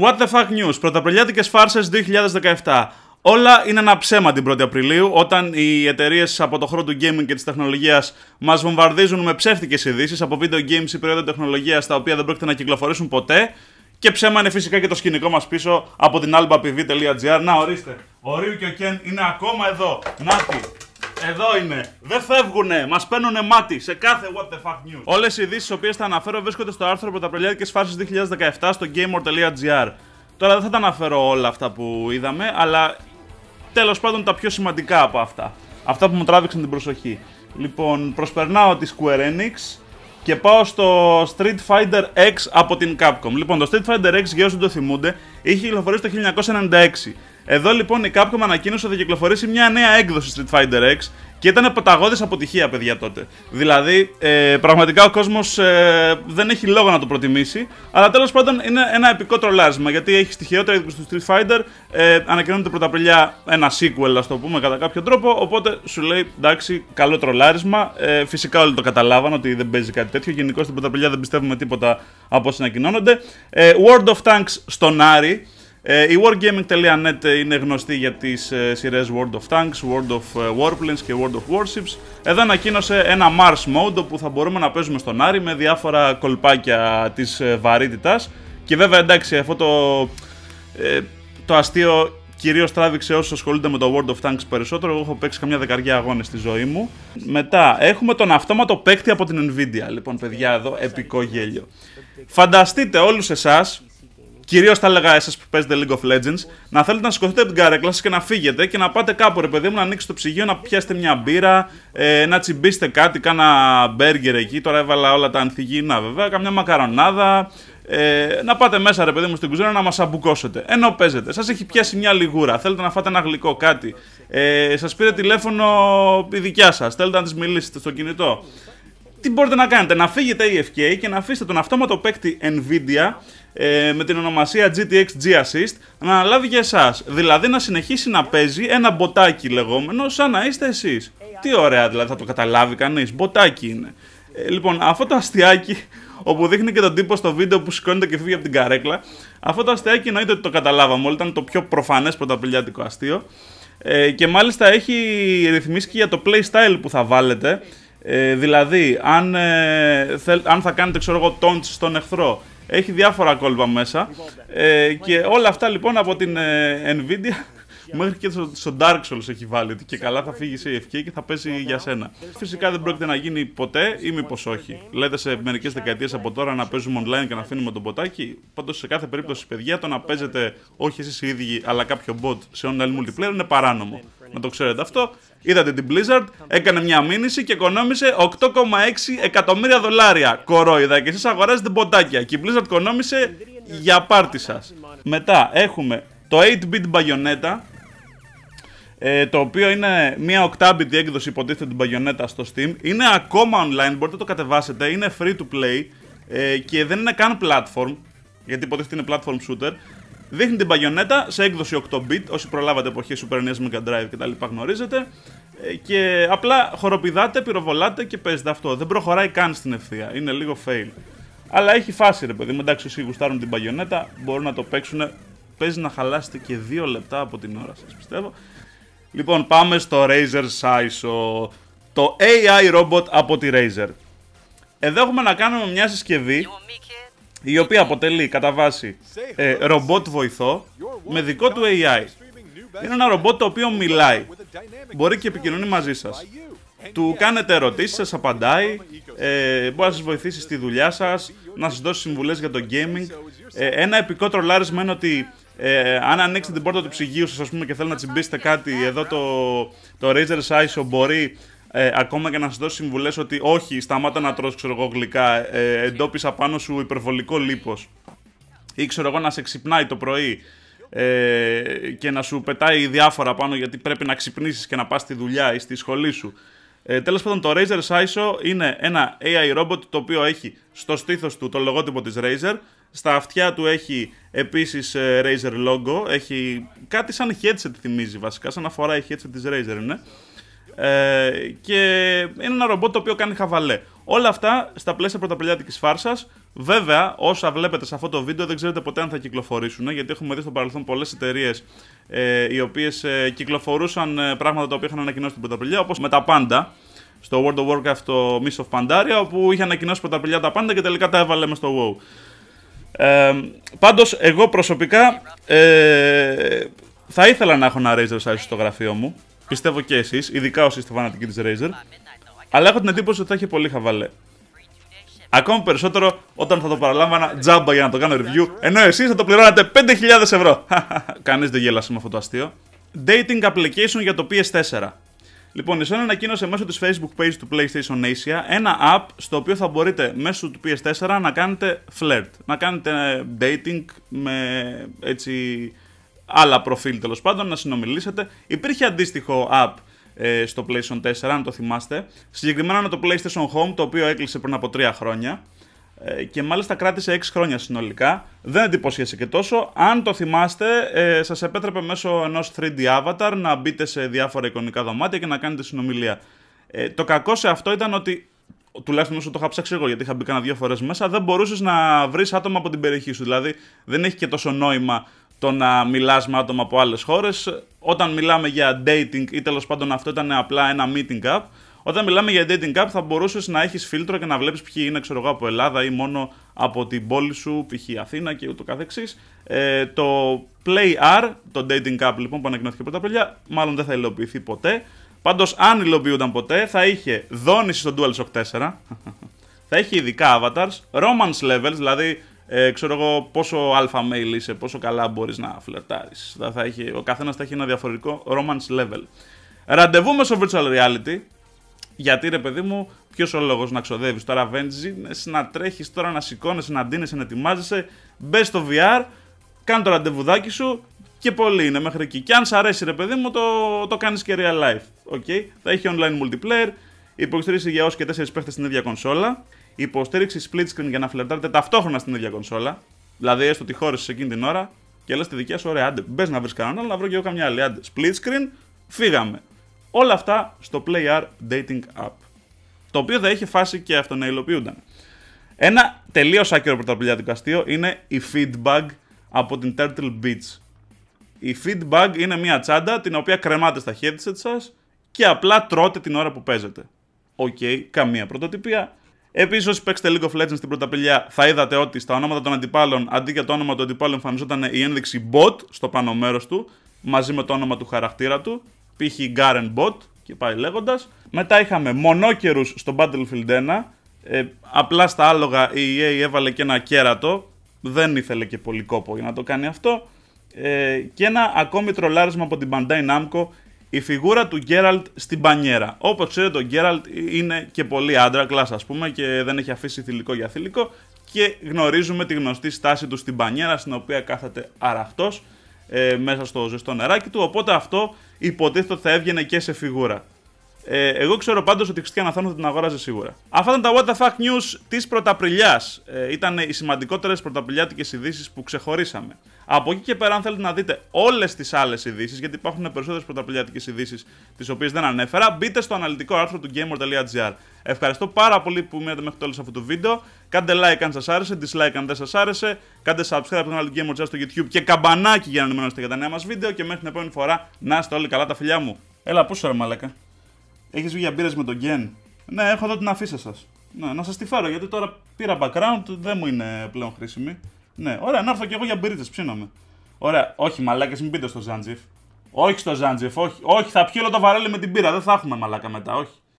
What the fuck news, πρωταπριλιάτικες φάρσες 2017. Όλα είναι ένα ψέμα την 1η Απριλίου, όταν οι εταιρείες από το χώρο του gaming και της τεχνολογίας μας βομβαρδίζουν με ψεύτικες ειδήσεις από video games ή προϊόντα τεχνολογίας τα οποία δεν πρόκειται να κυκλοφορήσουν ποτέ. Και ψέμα είναι φυσικά και το σκηνικό μας πίσω από την albapv.gr. Να ορίστε, ο Ρίου και ο Κεν είναι ακόμα εδώ. Να εδώ είναι. Δεν φεύγουνε. Μας παίρνουνε μάτι σε κάθε What the fuck news. Όλες οι ειδήσεις οποίες θα αναφέρω βρίσκονται στο άρθρο από τα Πρωταπριλιάτικε φάσει 2017 στο gamer.gr. Τώρα δεν θα τα αναφέρω όλα αυτά που είδαμε, αλλά τέλος πάντων τα πιο σημαντικά από αυτά. Αυτά που μου τράβηξαν την προσοχή. Λοιπόν, προσπερνάω τη Square Enix και πάω στο Street Fighter X από την Capcom. Λοιπόν, το Street Fighter X, για το θυμούνται, Είχε κυκλοφορήσει το 1996. Εδώ λοιπόν η Capcom ανακοίνωσε ότι θα κυκλοφορήσει μια νέα έκδοση Street Fighter X και ήταν παταγώδης αποτυχία, παιδιά, τότε. Δηλαδή, ε, πραγματικά ο κόσμος ε, δεν έχει λόγο να το προτιμήσει. Αλλά τέλος πάντων είναι ένα επικό τρολάρισμα γιατί έχει στοιχειότερα έκδοση του Street Fighter. Ε, ανακοινώνεται απ' ένα sequel, ας το πούμε, κατά κάποιο τρόπο. Οπότε σου λέει εντάξει, καλό τρολάρισμα. Ε, φυσικά όλοι το καταλάβαν ότι δεν παίζει κάτι τέτοιο. Γενικώς στην πρώτα δεν πιστεύουμε τίποτα από όσοι ανακοινώνονται. Ε, World of Tanks στον Άρη, ε, η wargaming.net είναι γνωστή για τις ε, σειρές World of Tanks, World of ε, Warplanes και World of Warships. Εδώ ανακοίνωσε ένα Mars Mode όπου θα μπορούμε να παίζουμε στον Άρη με διάφορα κολπάκια της βαρύτητας. Και βέβαια εντάξει αυτό το, το αστείο κυρίως τράβηξε όσο ασχολούνται με το World of Tanks περισσότερο. Εγώ έχω παίξει καμιά δεκαριά αγώνες στη ζωή μου. Μετά έχουμε τον αυτόματο παίκτη από την Nvidia. Λοιπόν, παιδιά, εδώ επικό γέλιο. Φανταστείτε όλους εσάς Κυρίως τα έλεγα εσάς που παίζετε League of Legends, να θέλετε να σηκωθείτε από την καρέκλα σας και να φύγετε και να πάτε κάπου, ρε παιδί μου, να ανοίξετε το ψυγείο, να πιάσετε μια μπύρα, ε, να τσιμπήσετε κάτι, κάνα μπέργκερ εκεί. Τώρα έβαλα όλα τα ανθιγίνα βέβαια, καμιά μακαρονάδα. Ε, να πάτε μέσα, ρε παιδί μου, στην κουζίνα να μας αμπουκώσετε. Ενώ παίζετε, σας έχει πιάσει μια λιγούρα. Θέλετε να φάτε ένα γλυκό, κάτι. Ε, σας πήρε τηλέφωνο η δικιά σας. Θέλετε να της μιλήσετε στο κινητό τι μπορείτε να κάνετε, να φύγετε FK και να αφήσετε τον αυτόματο παίκτη Nvidia ε, με την ονομασία GTX G Assist να αναλάβει για εσάς. Δηλαδή να συνεχίσει να παίζει ένα μποτάκι λεγόμενο σαν να είστε εσείς. Τι ωραία δηλαδή θα το καταλάβει κανείς. Μποτάκι είναι. Ε, λοιπόν, αυτό το αστιάκι όπου δείχνει και τον τύπο στο βίντεο που σηκώνεται και φύγει από την καρέκλα. Αυτό το αστείακι εννοείται ότι το καταλάβαμε όλοι, ήταν το πιο προφανές πρωταπηλιάτικο αστείο. Ε, και μάλιστα έχει ρυθμίσει και για το playstyle που θα βάλετε. Ε, δηλαδή, αν, ε, αν θα κάνετε ξέρω εγώ, τόντς στον εχθρό έχει διάφορα κόλπα μέσα. Ε, και όλα αυτά λοιπόν από την ε, Nvidia μέχρι και στο, Dark Souls έχει βάλει ότι και καλά θα φύγει σε FK και θα παίζει για σένα. Φυσικά δεν πρόκειται να γίνει ποτέ ή μήπως όχι. Λέτε σε μερικές δεκαετίες από τώρα να παίζουμε online και να αφήνουμε τον ποτάκι. Πάντως σε κάθε περίπτωση, παιδιά, το να παίζετε όχι εσείς οι ίδιοι αλλά κάποιο bot σε online multiplayer είναι παράνομο. Να το ξέρετε αυτό. Είδατε την Blizzard, έκανε μια μήνυση και κονόμησε 8,6 εκατομμύρια δολάρια. Κορόιδα και εσείς αγοράζετε ποτάκια Και η Blizzard οικονόμησε για πάρτι σας. Μετά έχουμε το 8-bit Bayonetta, ε, το οποίο είναι μια 8 έκδοση υποτίθεται την Bayonetta στο Steam. Είναι ακόμα online, μπορείτε να το κατεβάσετε, είναι free to play ε, και δεν είναι καν platform, γιατί υποτίθεται είναι platform shooter. Δείχνει την παγιονέτα σε έκδοση 8-bit, όσοι προλάβατε εποχή Super NES, Mega Drive κτλ. γνωρίζετε. Ε, και απλά χοροπηδάτε, πυροβολάτε και παίζετε αυτό. Δεν προχωράει καν στην ευθεία. Είναι λίγο fail. Αλλά έχει φάση ρε παιδί Μετάξει όσοι γουστάρουν την παγιονέτα μπορούν να το παίξουν. Παίζει να χαλάσετε και δύο λεπτά από την ώρα σας, πιστεύω. Λοιπόν, πάμε στο Razer Saiso. Το AI robot από τη Razer. Εδώ έχουμε να κάνουμε μια συσκευή η οποία αποτελεί κατά βάση ε, ρομπότ βοηθό με δικό του AI. Είναι ένα ρομπότ το οποίο μιλάει. Μπορεί και επικοινωνεί μαζί σας. Του κάνετε ερωτήσεις, σας απαντάει, ε, μπορεί να σας βοηθήσει στη δουλειά σας, να σας δώσει συμβουλές για το gaming. Ε, ένα επικό τρολάρισμα είναι ότι ε, αν ανοίξετε την πόρτα του ψυγείου σας πούμε, και θέλετε να τσιμπήσετε κάτι, εδώ το, το Razer ISO μπορεί ε, ακόμα και να σου δώσει συμβουλές ότι όχι, σταμάτα να τρως ξέρω εγώ, γλυκά. Ε, εντόπισα πάνω σου υπερβολικό λίπος. Ή ξέρω εγώ να σε ξυπνάει το πρωί ε, και να σου πετάει διάφορα πάνω γιατί πρέπει να ξυπνήσεις και να πας στη δουλειά ή στη σχολή σου. Ε, Τέλος πάντων, το Razer Saiso είναι ένα AI robot το οποίο έχει στο στήθος του το λογότυπο της Razer. Στα αυτιά του έχει επίσης ε, Razer logo, έχει κάτι σαν headset θυμίζει βασικά, σαν αφορά φοράει headset της Razer είναι. Ε, και είναι ένα ρομπότ το οποίο κάνει χαβαλέ. Όλα αυτά στα πλαίσια πρωταπηλιάτικη φάρσας. Βέβαια, όσα βλέπετε σε αυτό το βίντεο δεν ξέρετε ποτέ αν θα κυκλοφορήσουν, γιατί έχουμε δει στο παρελθόν πολλές εταιρείες ε, οι οποίες ε, κυκλοφορούσαν ε, πράγματα τα οποία είχαν ανακοινώσει την πρωταπηλιά, όπως με τα πάντα. Στο World of Warcraft το Miss of Pandaria, όπου είχε ανακοινώσει πρωταπηλιά τα πάντα και τελικά τα έβαλε μες στο WoW. Ε, Πάντως, εγώ προσωπικά ε, θα ήθελα να έχω ένα Razer Size στο γραφείο μου. Πιστεύω και εσείς, ειδικά όσοι είστε φανατικοί της Razer. Αλλά έχω την εντύπωση ότι θα έχει πολύ χαβαλέ. Ακόμα περισσότερο όταν θα το παραλάμβανα τζάμπα για να το κάνω review, ενώ εσείς θα το πληρώνατε 5.000 ευρώ. Κανείς δεν γέλασε με αυτό το αστείο. Dating application για το PS4. Λοιπόν, η Sony ανακοίνωσε μέσω της Facebook page του PlayStation Asia ένα app στο οποίο θα μπορείτε μέσω του PS4 να κάνετε flirt, να κάνετε dating με έτσι άλλα προφίλ τέλος πάντων να συνομιλήσετε. Υπήρχε αντίστοιχο app ε, στο PlayStation 4, αν το θυμάστε. Συγκεκριμένα με το PlayStation Home, το οποίο έκλεισε πριν από 3 χρόνια. Ε, και μάλιστα κράτησε 6 χρόνια συνολικά. Δεν εντυπωσίασε και τόσο. Αν το θυμάστε, ε, σας επέτρεπε μέσω ενός 3D avatar να μπείτε σε διάφορα εικονικά δωμάτια και να κάνετε συνομιλία. Ε, το κακό σε αυτό ήταν ότι τουλάχιστον όσο το είχα ψάξει εγώ, γιατί είχα μπει κάνα δύο φορές μέσα, δεν μπορούσες να βρεις άτομα από την περιοχή σου. Δηλαδή, δεν έχει και τόσο νόημα το να μιλάς με άτομα από άλλες χώρες. Όταν μιλάμε για dating ή τέλος πάντων αυτό ήταν απλά ένα meeting up. όταν μιλάμε για dating app θα μπορούσες να έχεις φίλτρο και να βλέπεις ποιοι είναι ξέρω εγώ, από Ελλάδα ή μόνο από την πόλη σου, π.χ. Αθήνα και ούτω καθεξής. Ε, το Play R, το dating app λοιπόν που ανακοινώθηκε πρώτα παιδιά, μάλλον δεν θα υλοποιηθεί ποτέ. Πάντως αν υλοποιούνταν ποτέ, θα είχε δόνηση στο DualShock 4, θα είχε ειδικά avatars, romance levels, δηλαδή ε, ξέρω εγώ πόσο αλφα mail είσαι, πόσο καλά μπορείς να φλερτάρεις. Ο καθένας θα έχει ένα διαφορετικό romance level. Ραντεβού με στο virtual reality. Γιατί ρε παιδί μου, ποιος ο λόγος να ξοδεύεις τώρα Avengers, να τρέχεις τώρα να σηκώνεσαι, να ντύνεσαι, να ετοιμάζεσαι. Μπες στο VR, κάνε το ραντεβουδάκι σου και πολύ είναι μέχρι εκεί. Και αν σ' αρέσει ρε παιδί μου, το, το κάνεις και real life. Okay? Θα έχει online multiplayer, υποστήριξη για όσου και 4 παίχτες στην ίδια κονσόλα, υποστήριξη split screen για να φλερτάρετε ταυτόχρονα στην ίδια κονσόλα. Δηλαδή, έστω ότι χώρισες εκείνη την ώρα και λες τη δικιά σου, ωραία, άντε, μπες να βρεις κανέναν, να βρω και εγώ καμιά άλλη. Άντε, split screen, φύγαμε. Όλα αυτά στο PlayR Dating App. Το οποίο θα έχει φάση και αυτό να υλοποιούνταν. Ένα τελείως άκυρο πρωταπληκτικό αστείο είναι η feedback από την Turtle Beach. Η feedback είναι μια τσάντα την οποία κρεμάτε στα headset σας και απλά τρώτε την ώρα που παίζετε. Οκ, okay, καμία πρωτοτυπία. Επίσης, όσοι παίξετε League of Legends στην πρωταπηλιά, θα είδατε ότι στα ονόματα των αντιπάλων, αντί για το όνομα του αντιπάλου, εμφανιζόταν η ένδειξη bot στο πάνω μέρος του, μαζί με το όνομα του χαρακτήρα του. Π.χ. Garen Bot, και πάει λέγοντας. Μετά είχαμε μονόκερους στο Battlefield 1. Ε, απλά στα άλογα η EA έβαλε και ένα κέρατο. Δεν ήθελε και πολύ κόπο για να το κάνει αυτό. Ε, και ένα ακόμη τρολάρισμα από την Bandai Namco η φιγούρα του Γκέραλτ στην πανιέρα. Όπως ξέρετε, ο Γκέραλτ είναι και πολύ άντρακλα, ας πούμε, και δεν έχει αφήσει θηλυκό για θηλυκό. Και γνωρίζουμε τη γνωστή στάση του στην πανιέρα, στην οποία κάθεται αραχτό ε, μέσα στο ζεστό νεράκι του. Οπότε αυτό υποτίθεται ότι θα έβγαινε και σε φιγούρα. Ε, εγώ ξέρω πάντως ότι η Χριστιανά Θάνο θα την αγόραζε σίγουρα. Αυτά ήταν τα What the Fuck News της Πρωταπριλιάς. Ε, ήταν οι σημαντικότερες πρωταπριλιάτικες ειδήσεις που ξεχωρίσαμε. Από εκεί και πέρα, αν θέλετε να δείτε όλες τις άλλες ειδήσεις, γιατί υπάρχουν περισσότερες πρωταπριλιάτικες ειδήσεις τις οποίες δεν ανέφερα, μπείτε στο αναλυτικό άρθρο του gamer.gr. Ευχαριστώ πάρα πολύ που μείνατε μέχρι το τέλος αυτού του βίντεο. Κάντε like αν σας άρεσε, dislike αν δεν σας άρεσε. Κάντε subscribe στο κανάλι του Gamer στο YouTube και καμπανάκι για να ενημερώνεστε για τα νέα μας βίντεο. Και μέχρι την επόμενη φορά να είστε όλοι καλά τα φιλιά μου. Έλα, πού σου ρε μαλάκα. Έχεις βγει για μπύρες με τον Γκέν. Ναι, έχω εδώ την αφίσα σας. Ναι, να σας τη φέρω γιατί τώρα πήρα background, δεν μου είναι πλέον χρήσιμη. Ναι, ωραία, να έρθω κι εγώ για μπύρε, ψήνομαι. Ωραία, όχι μαλάκες, μην πείτε στο Ζάντζιφ. Όχι στο Ζάντζιφ, όχι. όχι, θα πιω το βαρέλι με την πύρα, δεν θα έχουμε μαλάκα μετά, όχι.